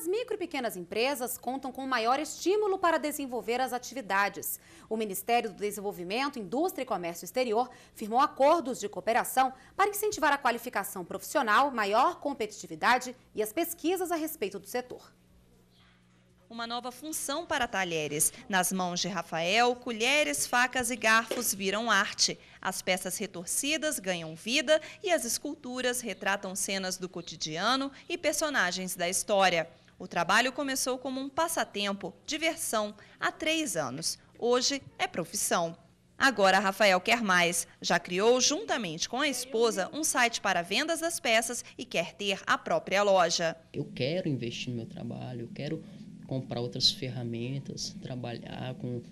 As micro e pequenas empresas contam com maior estímulo para desenvolver as atividades. O Ministério do Desenvolvimento, Indústria e Comércio Exterior firmou acordos de cooperação para incentivar a qualificação profissional, maior competitividade e as pesquisas a respeito do setor uma nova função para talheres. Nas mãos de Rafael, colheres, facas e garfos viram arte. As peças retorcidas ganham vida e as esculturas retratam cenas do cotidiano e personagens da história. O trabalho começou como um passatempo, diversão, há três anos. Hoje é profissão. Agora Rafael quer mais. Já criou, juntamente com a esposa, um site para vendas das peças e quer ter a própria loja. Eu quero investir no meu trabalho, eu quero comprar outras ferramentas, trabalhar com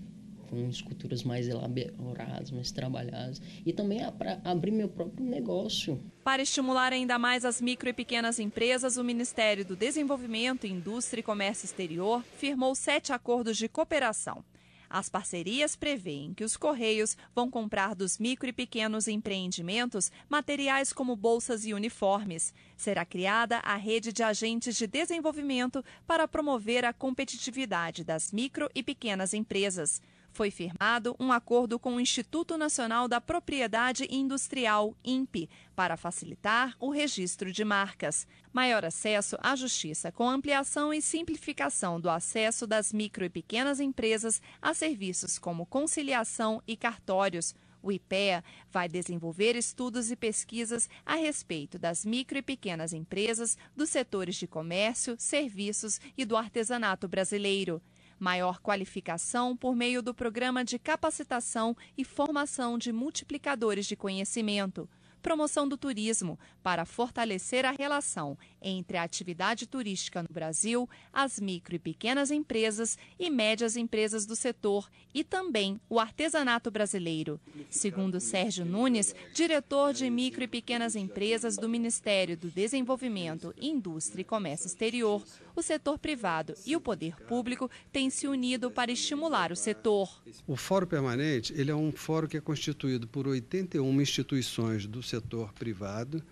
com esculturas mais elaboradas, mais trabalhadas e também para abrir meu próprio negócio. Para estimular ainda mais as micro e pequenas empresas, o Ministério do Desenvolvimento, Indústria e Comércio Exterior firmou sete acordos de cooperação. As parcerias prevêem que os Correios vão comprar dos micro e pequenos empreendimentos materiais como bolsas e uniformes. Será criada a rede de agentes de desenvolvimento para promover a competitividade das micro e pequenas empresas foi firmado um acordo com o Instituto Nacional da Propriedade Industrial, INPE, para facilitar o registro de marcas. Maior acesso à justiça com ampliação e simplificação do acesso das micro e pequenas empresas a serviços como conciliação e cartórios. O IPEA vai desenvolver estudos e pesquisas a respeito das micro e pequenas empresas, dos setores de comércio, serviços e do artesanato brasileiro maior qualificação por meio do programa de capacitação e formação de multiplicadores de conhecimento promoção do turismo, para fortalecer a relação entre a atividade turística no Brasil, as micro e pequenas empresas e médias empresas do setor e também o artesanato brasileiro. Segundo Sérgio Nunes, diretor de micro e pequenas empresas do Ministério do Desenvolvimento, Indústria e Comércio Exterior, o setor privado e o poder público têm se unido para estimular o setor. O Fórum Permanente ele é um fórum que é constituído por 81 instituições do setor privado,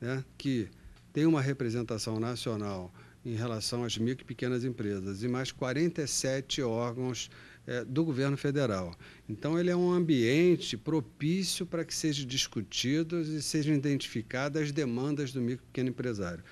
né, que tem uma representação nacional em relação às micro e pequenas empresas e mais 47 órgãos é, do governo federal. Então, ele é um ambiente propício para que sejam discutidas e sejam identificadas as demandas do micro e pequeno empresário.